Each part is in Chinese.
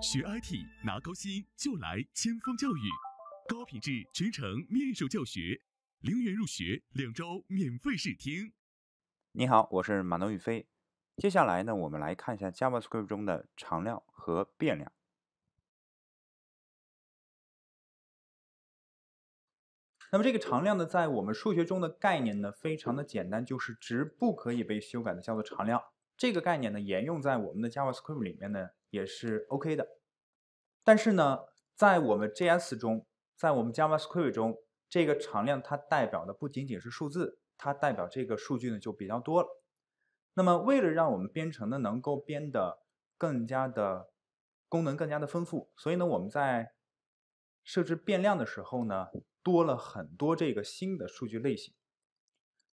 学 IT 拿高薪就来千锋教育，高品质全程面授教学，零元入学，两周免费试听。你好，我是马诺宇飞。接下来呢，我们来看一下 JavaScript 中的常量和变量。那么这个常量呢，在我们数学中的概念呢，非常的简单，就是值不可以被修改的，叫做常量。这个概念呢，沿用在我们的 JavaScript 里面呢。也是 OK 的，但是呢，在我们 JS 中，在我们 JavaScript 中，这个常量它代表的不仅仅是数字，它代表这个数据呢就比较多了。那么，为了让我们编程呢能够编的更加的，功能更加的丰富，所以呢，我们在设置变量的时候呢，多了很多这个新的数据类型。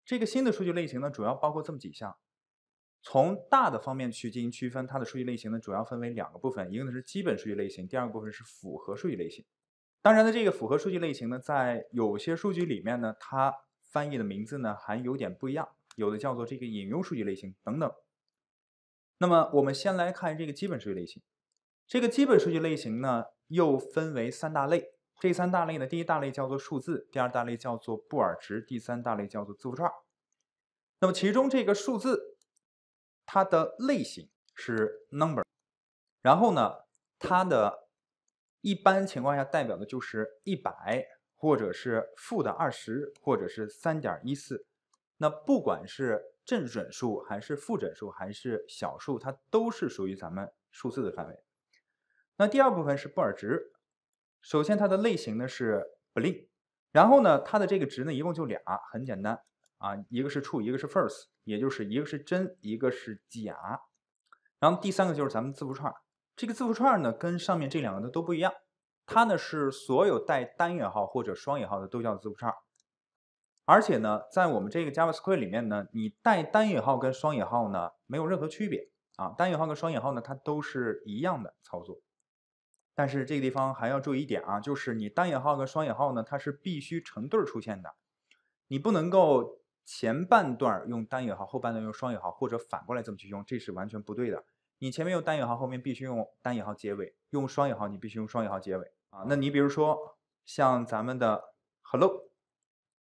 这个新的数据类型呢，主要包括这么几项。从大的方面去进行区分，它的数据类型呢，主要分为两个部分，一个呢是基本数据类型，第二个部分是复合数据类型。当然呢，这个复合数据类型呢，在有些数据里面呢，它翻译的名字呢还有点不一样，有的叫做这个引用数据类型等等。那么我们先来看这个基本数据类型，这个基本数据类型呢又分为三大类，这三大类呢，第一大类叫做数字，第二大类叫做布尔值，第三大类叫做字符串。那么其中这个数字。它的类型是 number，然后呢，它的一般情况下代表的就是一百，或者是负的二十，或者是三点一四。那不管是正整数还是负整数还是小数，它都是属于咱们数字的范围。那第二部分是布尔值，首先它的类型呢是 b l e a n 然后呢，它的这个值呢一共就俩，很简单。啊，一个是 true，一个是 false，也就是一个是真，一个是假。然后第三个就是咱们字符串儿。这个字符串儿呢，跟上面这两个呢都不一样。它呢是所有带单引号或者双引号的都叫字符串儿。而且呢，在我们这个 Java Script 里面呢，你带单引号跟双引号呢没有任何区别啊。单引号跟双引号呢，它都是一样的操作。但是这个地方还要注意一点啊，就是你单引号跟双引号呢，它是必须成对出现的，你不能够。前半段用单引号，后半段用双引号，或者反过来这么去用，这是完全不对的。你前面用单引号，后面必须用单引号结尾；用双引号，你必须用双引号结尾啊。那你比如说像咱们的 hello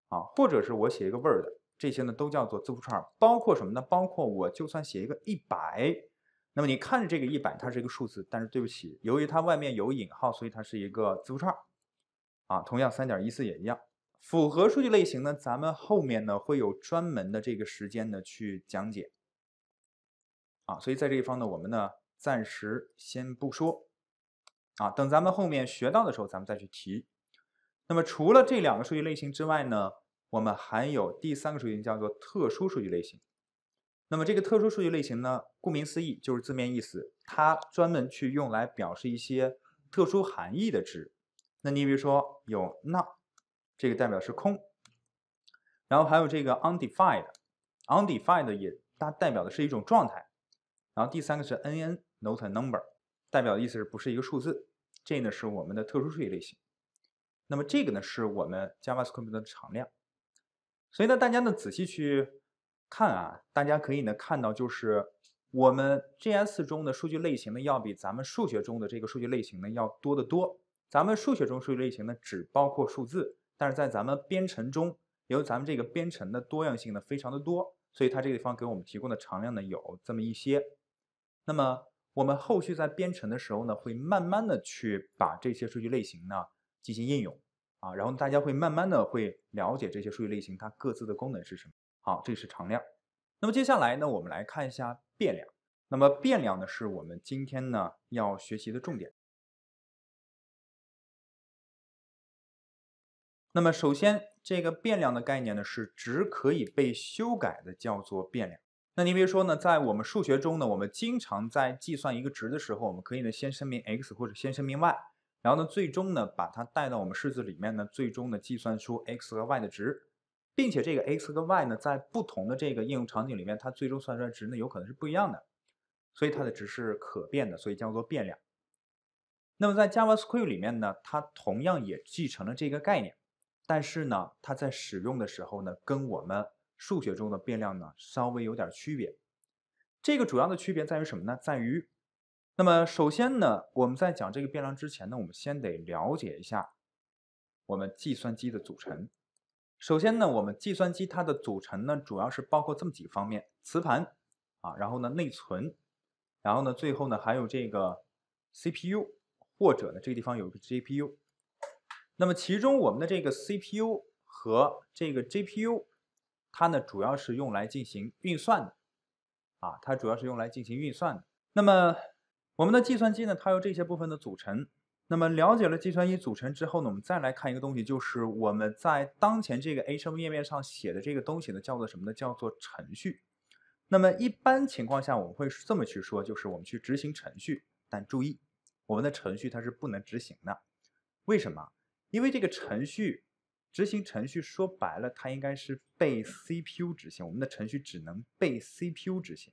啊，或者是我写一个 word，这些呢都叫做字符串。包括什么呢？包括我就算写一个一百，那么你看着这个一百，它是一个数字，但是对不起，由于它外面有引号，所以它是一个字符串啊。同样，三点一四也一样。符合数据类型呢？咱们后面呢会有专门的这个时间呢去讲解，啊，所以在这一方呢，我们呢暂时先不说，啊，等咱们后面学到的时候，咱们再去提。那么除了这两个数据类型之外呢，我们还有第三个数据叫做特殊数据类型。那么这个特殊数据类型呢，顾名思义就是字面意思，它专门去用来表示一些特殊含义的值。那你比如说有 not 这个代表是空，然后还有这个 undefined，undefined 也它代表的是一种状态，然后第三个是 nn not number，代表的意思是不是一个数字。这呢是我们的特殊数据类型，那么这个呢是我们 Java Script 的常量。所以呢，大家呢仔细去看啊，大家可以呢看到，就是我们 JS 中的数据类型呢，要比咱们数学中的这个数据类型呢要多得多。咱们数学中数据类型呢只包括数字。但是在咱们编程中，由于咱们这个编程的多样性呢非常的多，所以它这个地方给我们提供的常量呢有这么一些。那么我们后续在编程的时候呢，会慢慢的去把这些数据类型呢进行应用啊，然后大家会慢慢的会了解这些数据类型它各自的功能是什么。好，这是常量。那么接下来呢，我们来看一下变量。那么变量呢是我们今天呢要学习的重点。那么首先，这个变量的概念呢，是值可以被修改的，叫做变量。那您比如说呢，在我们数学中呢，我们经常在计算一个值的时候，我们可以呢先声明 x 或者先声明 y，然后呢最终呢把它带到我们式子里面呢，最终呢计算出 x 和 y 的值，并且这个 x 和 y 呢在不同的这个应用场景里面，它最终算出来值呢有可能是不一样的，所以它的值是可变的，所以叫做变量。那么在 Java Script 里面呢，它同样也继承了这个概念。但是呢，它在使用的时候呢，跟我们数学中的变量呢稍微有点区别。这个主要的区别在于什么呢？在于，那么首先呢，我们在讲这个变量之前呢，我们先得了解一下我们计算机的组成。首先呢，我们计算机它的组成呢，主要是包括这么几方面：磁盘啊，然后呢内存，然后呢最后呢还有这个 CPU 或者呢这个地方有一个 GPU。那么其中我们的这个 CPU 和这个 GPU，它呢主要是用来进行运算的，啊，它主要是用来进行运算的。那么我们的计算机呢，它由这些部分的组成。那么了解了计算机组成之后呢，我们再来看一个东西，就是我们在当前这个 h t m 页面上写的这个东西呢，叫做什么呢？叫做程序。那么一般情况下我们会这么去说，就是我们去执行程序。但注意，我们的程序它是不能执行的，为什么？因为这个程序执行程序说白了，它应该是被 CPU 执行。我们的程序只能被 CPU 执行，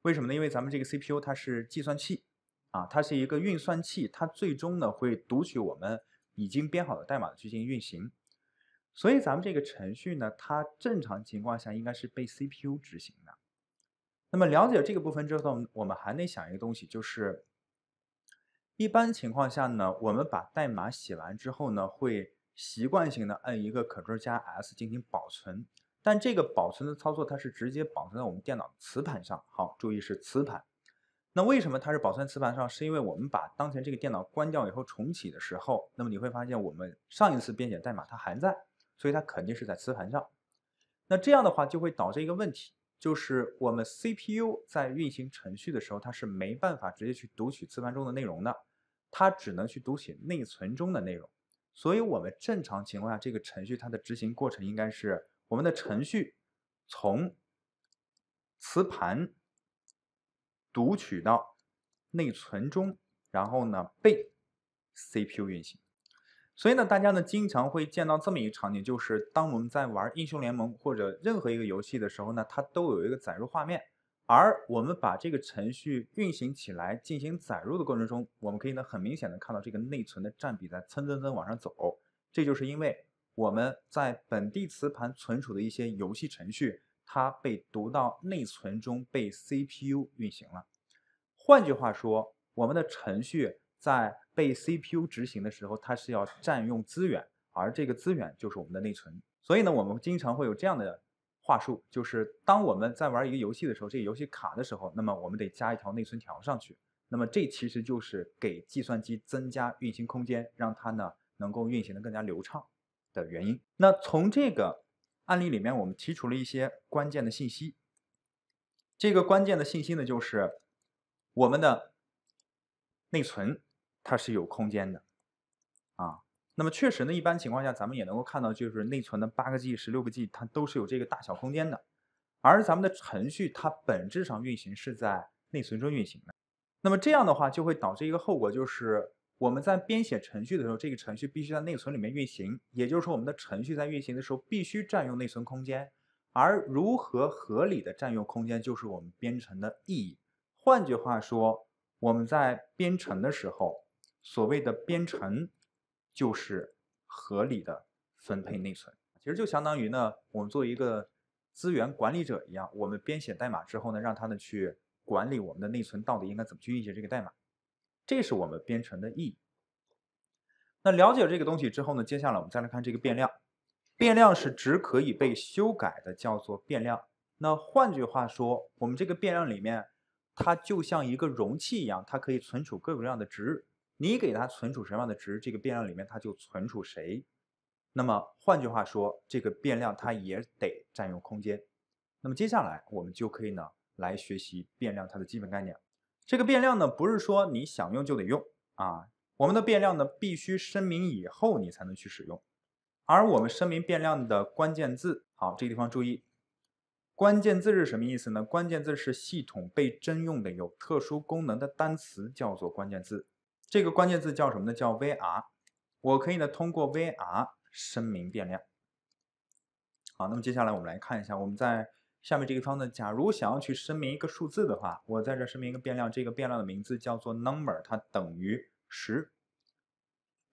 为什么呢？因为咱们这个 CPU 它是计算器啊，它是一个运算器，它最终呢会读取我们已经编好的代码去进行运行。所以咱们这个程序呢，它正常情况下应该是被 CPU 执行的。那么了解这个部分之后，我们还得想一个东西，就是。一般情况下呢，我们把代码写完之后呢，会习惯性的按一个 Ctrl 加 S 进行保存。但这个保存的操作，它是直接保存在我们电脑磁盘上。好，注意是磁盘。那为什么它是保存在磁盘上？是因为我们把当前这个电脑关掉以后重启的时候，那么你会发现我们上一次编写代码它还在，所以它肯定是在磁盘上。那这样的话就会导致一个问题。就是我们 CPU 在运行程序的时候，它是没办法直接去读取磁盘中的内容的，它只能去读取内存中的内容。所以，我们正常情况下，这个程序它的执行过程应该是我们的程序从磁盘读取到内存中，然后呢被 CPU 运行。所以呢，大家呢经常会见到这么一个场景，就是当我们在玩英雄联盟或者任何一个游戏的时候呢，它都有一个载入画面。而我们把这个程序运行起来进行载入的过程中，我们可以呢很明显的看到这个内存的占比在蹭蹭蹭往上走。这就是因为我们在本地磁盘存储的一些游戏程序，它被读到内存中被 CPU 运行了。换句话说，我们的程序在被 CPU 执行的时候，它是要占用资源，而这个资源就是我们的内存。所以呢，我们经常会有这样的话术，就是当我们在玩一个游戏的时候，这游戏卡的时候，那么我们得加一条内存条上去。那么这其实就是给计算机增加运行空间，让它呢能够运行的更加流畅的原因。那从这个案例里面，我们提出了一些关键的信息。这个关键的信息呢，就是我们的内存。它是有空间的，啊，那么确实呢，一般情况下，咱们也能够看到，就是内存的八个 G、十六个 G，它都是有这个大小空间的。而咱们的程序，它本质上运行是在内存中运行的。那么这样的话，就会导致一个后果，就是我们在编写程序的时候，这个程序必须在内存里面运行，也就是说，我们的程序在运行的时候必须占用内存空间。而如何合理的占用空间，就是我们编程的意义。换句话说，我们在编程的时候。所谓的编程，就是合理的分配内存。其实就相当于呢，我们作为一个资源管理者一样，我们编写代码之后呢，让它们去管理我们的内存，到底应该怎么去运行这个代码。这是我们编程的意义。那了解这个东西之后呢，接下来我们再来看这个变量。变量是只可以被修改的，叫做变量。那换句话说，我们这个变量里面，它就像一个容器一样，它可以存储各种各样的值。你给它存储什么样的值，这个变量里面它就存储谁。那么换句话说，这个变量它也得占用空间。那么接下来我们就可以呢来学习变量它的基本概念。这个变量呢不是说你想用就得用啊，我们的变量呢必须声明以后你才能去使用。而我们声明变量的关键字，好，这个地方注意，关键字是什么意思呢？关键字是系统被征用的有特殊功能的单词，叫做关键字。这个关键字叫什么呢？叫 V R。我可以呢通过 V R 声明变量。好，那么接下来我们来看一下，我们在下面这地方呢，假如想要去声明一个数字的话，我在这声明一个变量，这个变量的名字叫做 number，它等于十。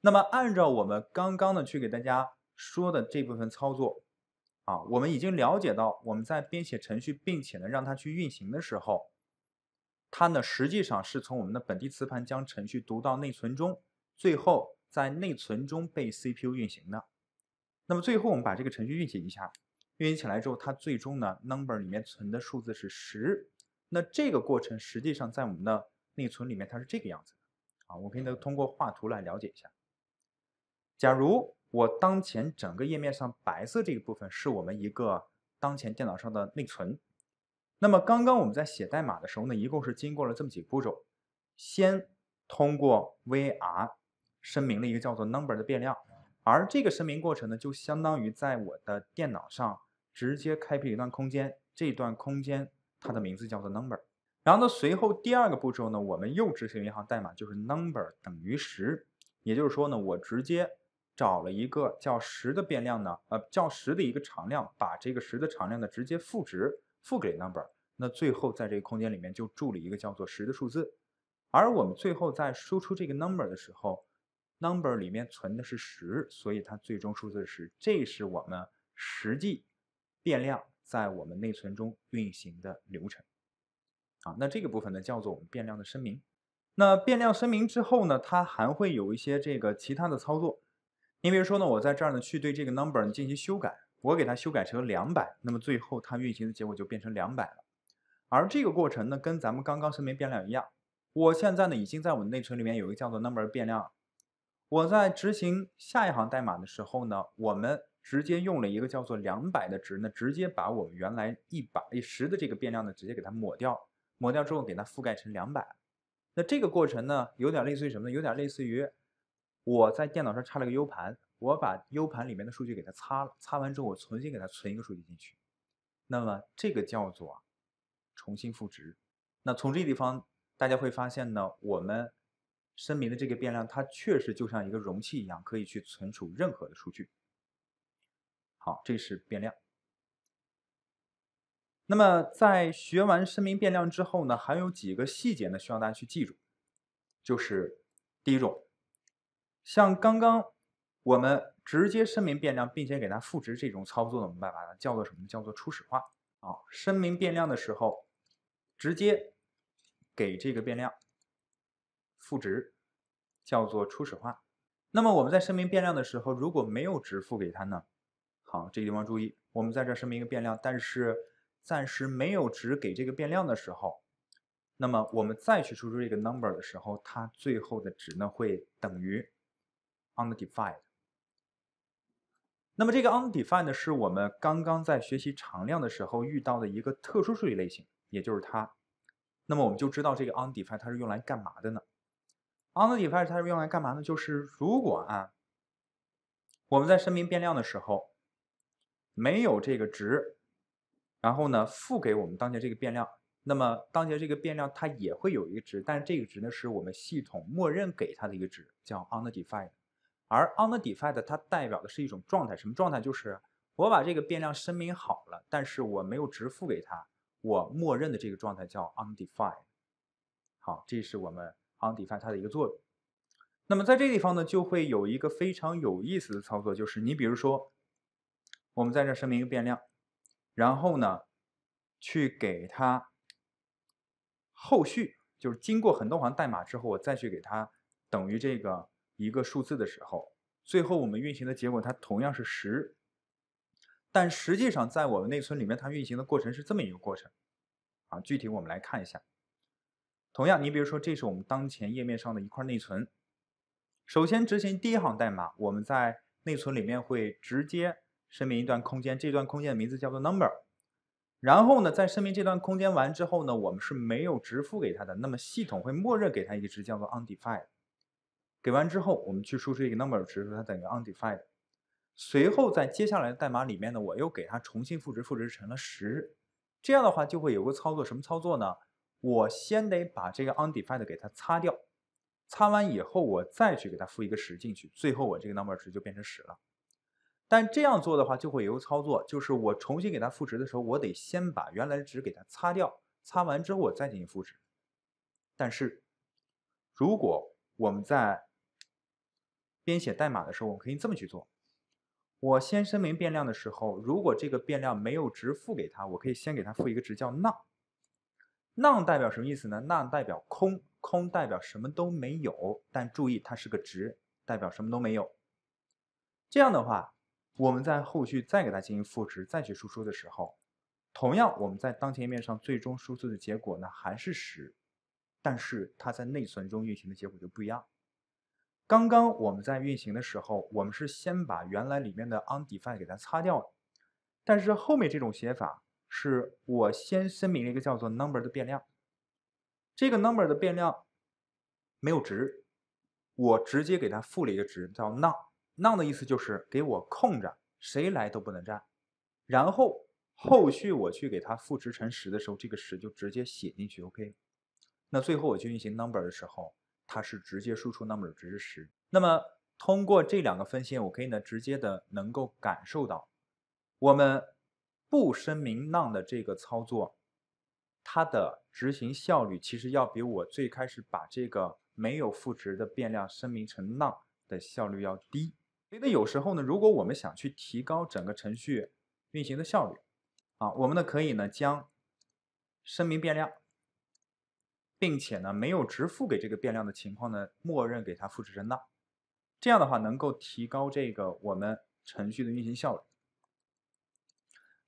那么按照我们刚刚的去给大家说的这部分操作，啊，我们已经了解到我们在编写程序并且呢让它去运行的时候。它呢，实际上是从我们的本地磁盘将程序读到内存中，最后在内存中被 CPU 运行的。那么最后我们把这个程序运行一下，运行起来之后，它最终呢，number 里面存的数字是十。那这个过程实际上在我们的内存里面，它是这个样子的啊。我可以通过画图来了解一下。假如我当前整个页面上白色这一部分是我们一个当前电脑上的内存。那么刚刚我们在写代码的时候呢，一共是经过了这么几个步骤，先通过 var 声明了一个叫做 number 的变量，而这个声明过程呢，就相当于在我的电脑上直接开辟一段空间，这段空间它的名字叫做 number。然后呢，随后第二个步骤呢，我们又执行一行代码，就是 number 等于十，也就是说呢，我直接找了一个叫十的变量呢，呃，叫十的一个常量，把这个十的常量呢直接赋值。付给 number，那最后在这个空间里面就住了一个叫做十的数字，而我们最后在输出这个 number 的时候，number 里面存的是十，所以它最终数字是十。这是我们实际变量在我们内存中运行的流程。啊，那这个部分呢叫做我们变量的声明。那变量声明之后呢，它还会有一些这个其他的操作。你比如说呢，我在这儿呢去对这个 number 进行修改。我给它修改成两百，那么最后它运行的结果就变成两百了。而这个过程呢，跟咱们刚刚声明变量一样。我现在呢，已经在我们内存里面有一个叫做 number 变量。我在执行下一行代码的时候呢，我们直接用了一个叫做两百的值呢，直接把我们原来一百一十的这个变量呢，直接给它抹掉，抹掉之后给它覆盖成两百。那这个过程呢，有点类似于什么呢？有点类似于我在电脑上插了个 U 盘。我把 U 盘里面的数据给它擦了，擦完之后我重新给它存一个数据进去，那么这个叫做重新赋值。那从这地方大家会发现呢，我们声明的这个变量，它确实就像一个容器一样，可以去存储任何的数据。好，这是变量。那么在学完声明变量之后呢，还有几个细节呢，需要大家去记住，就是第一种，像刚刚。我们直接声明变量，并且给它赋值这种操作的我们办法呢，叫做什么？叫做初始化啊。声明变量的时候，直接给这个变量赋值，叫做初始化。那么我们在声明变量的时候，如果没有值赋给它呢？好，这个地方注意，我们在这声明一个变量，但是暂时没有值给这个变量的时候，那么我们再去输出这个 number 的时候，它最后的值呢会等于 undefined。那么这个 undefined 是我们刚刚在学习常量的时候遇到的一个特殊数据类型，也就是它。那么我们就知道这个 undefined 它是用来干嘛的呢？undefined 它是用来干嘛呢？就是如果啊，我们在声明变量的时候没有这个值，然后呢付给我们当前这个变量，那么当前这个变量它也会有一个值，但是这个值呢是我们系统默认给它的一个值，叫 undefined。而 o n the d e f i n e d 它代表的是一种状态，什么状态？就是我把这个变量声明好了，但是我没有直付给它，我默认的这个状态叫 undefined。好，这是我们 o n d e f i n e d 它的一个作用。那么在这个地方呢，就会有一个非常有意思的操作，就是你比如说，我们在这声明一个变量，然后呢，去给它后续，就是经过很多行代码之后，我再去给它等于这个。一个数字的时候，最后我们运行的结果它同样是十。但实际上，在我们内存里面，它运行的过程是这么一个过程，啊，具体我们来看一下。同样，你比如说，这是我们当前页面上的一块内存。首先执行第一行代码，我们在内存里面会直接声明一段空间，这段空间的名字叫做 number。然后呢，在声明这段空间完之后呢，我们是没有支付给它的，那么系统会默认给它一个支叫做 undefined。给完之后，我们去输出一个 number 值，它等于 undefined。随后在接下来的代码里面呢，我又给它重新赋值，赋值成了十。这样的话就会有个操作，什么操作呢？我先得把这个 undefined 给它擦掉，擦完以后我再去给它赋一个十进去，最后我这个 number 值就变成十了。但这样做的话就会有个操作，就是我重新给它赋值的时候，我得先把原来值给它擦掉，擦完之后我再进行赋值。但是，如果我们在编写代码的时候，我可以这么去做。我先声明变量的时候，如果这个变量没有值付给它，我可以先给它赋一个值叫 None。None 代表什么意思呢？None 代表空，空代表什么都没有。但注意，它是个值，代表什么都没有。这样的话，我们在后续再给它进行赋值，再去输出的时候，同样我们在当前页面上最终输出的结果呢还是十，但是它在内存中运行的结果就不一样。刚刚我们在运行的时候，我们是先把原来里面的 undefined 给它擦掉，但是后面这种写法是我先声明了一个叫做 number 的变量，这个 number 的变量没有值，我直接给它赋了一个值叫 none，none 的意思就是给我空着，谁来都不能占。然后后续我去给它赋值乘十的时候，这个十就直接写进去，OK。那最后我去运行 number 的时候。它是直接输出，number 值是十。那么通过这两个分线，我可以呢直接的能够感受到，我们不声明浪的这个操作，它的执行效率其实要比我最开始把这个没有赋值的变量声明成浪的效率要低。所以有时候呢，如果我们想去提高整个程序运行的效率，啊，我们呢可以呢将声明变量。并且呢，没有值付给这个变量的情况呢，默认给它赋值零大，这样的话能够提高这个我们程序的运行效率。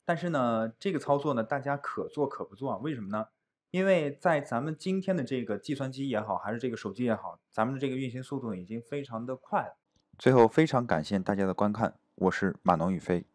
但是呢，这个操作呢，大家可做可不做，啊？为什么呢？因为在咱们今天的这个计算机也好，还是这个手机也好，咱们的这个运行速度已经非常的快了。最后，非常感谢大家的观看，我是马农宇飞。